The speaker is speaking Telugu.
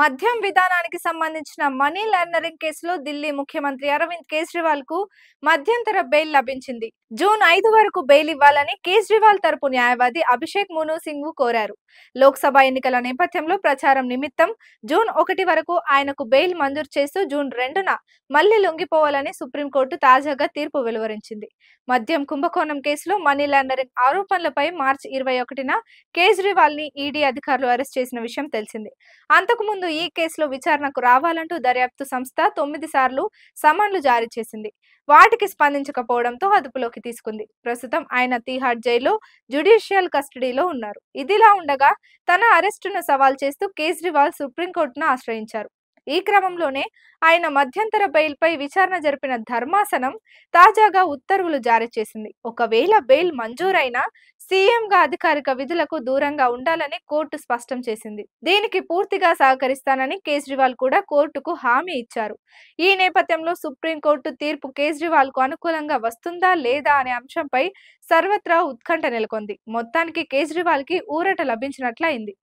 మద్యం విధానానికి సంబంధించిన మనీ లాండరింగ్ కేసులో ఢిల్లీ ముఖ్యమంత్రి అరవింద్ కేజ్రీవాల్ కు మధ్యంతర బెయిల్ లభించింది జూన్ ఐదు వరకు బెయిల్ ఇవ్వాలని కేజ్రీవాల్ తరపు న్యాయవాది అభిషేక్ మును సింగ్ కోరారు లోక్సభ ఎన్నికల నేపథ్యంలో ప్రచారం నిమిత్తం జూన్ ఒకటి వరకు ఆయనకు బెయిల్ మంజూరు చేస్తూ జూన్ రెండున మళ్లీ లొంగిపోవాలని సుప్రీంకోర్టు తాజాగా తీర్పు వెలువరించింది మద్యం కుంభకోణం కేసులో మనీ లాండరింగ్ ఆరోపణలపై మార్చి ఇరవై ఒకటిన కేజ్రీవాల్ ని ఈడీ అధికారులు అరెస్ట్ చేసిన విషయం తెలిసింది అంతకుముందు ఈ కేసులో విచారణకు రావాలంటూ దర్యాప్తు సంస్థ తొమ్మిది సార్లు సమన్లు జారీ చేసింది వాటికి స్పందించకపోవడంతో అదుపులోకి తీసుకుంది ప్రస్తుతం ఆయన తీహార్ జైల్లో జుడిషియల్ కస్టడీలో ఉన్నారు ఇదిలా ఉండగా తన అరెస్టును సవాల్ చేస్తూ కేజ్రీవాల్ సుప్రీంకోర్టును ఆశ్రయించారు ఈ క్రమంలోనే ఆయన మధ్యంతర బెయిల్పై విచారణ జరిపిన ధర్మాసనం తాజాగా ఉత్తర్వులు జారీ చేసింది ఒకవేళ బెయిల్ మంజూరైనా సీఎంగా అధికారిక విధులకు దూరంగా ఉండాలని కోర్టు స్పష్టం చేసింది దీనికి పూర్తిగా సహకరిస్తానని కేజ్రీవాల్ కూడా కోర్టుకు హామీ ఇచ్చారు ఈ నేపథ్యంలో సుప్రీంకోర్టు తీర్పు కేజ్రీవాల్ కు అనుకూలంగా వస్తుందా లేదా అనే అంశంపై సర్వత్రా ఉత్కంఠ నెలకొంది మొత్తానికి కేజ్రీవాల్ కి ఊరట లభించినట్లయింది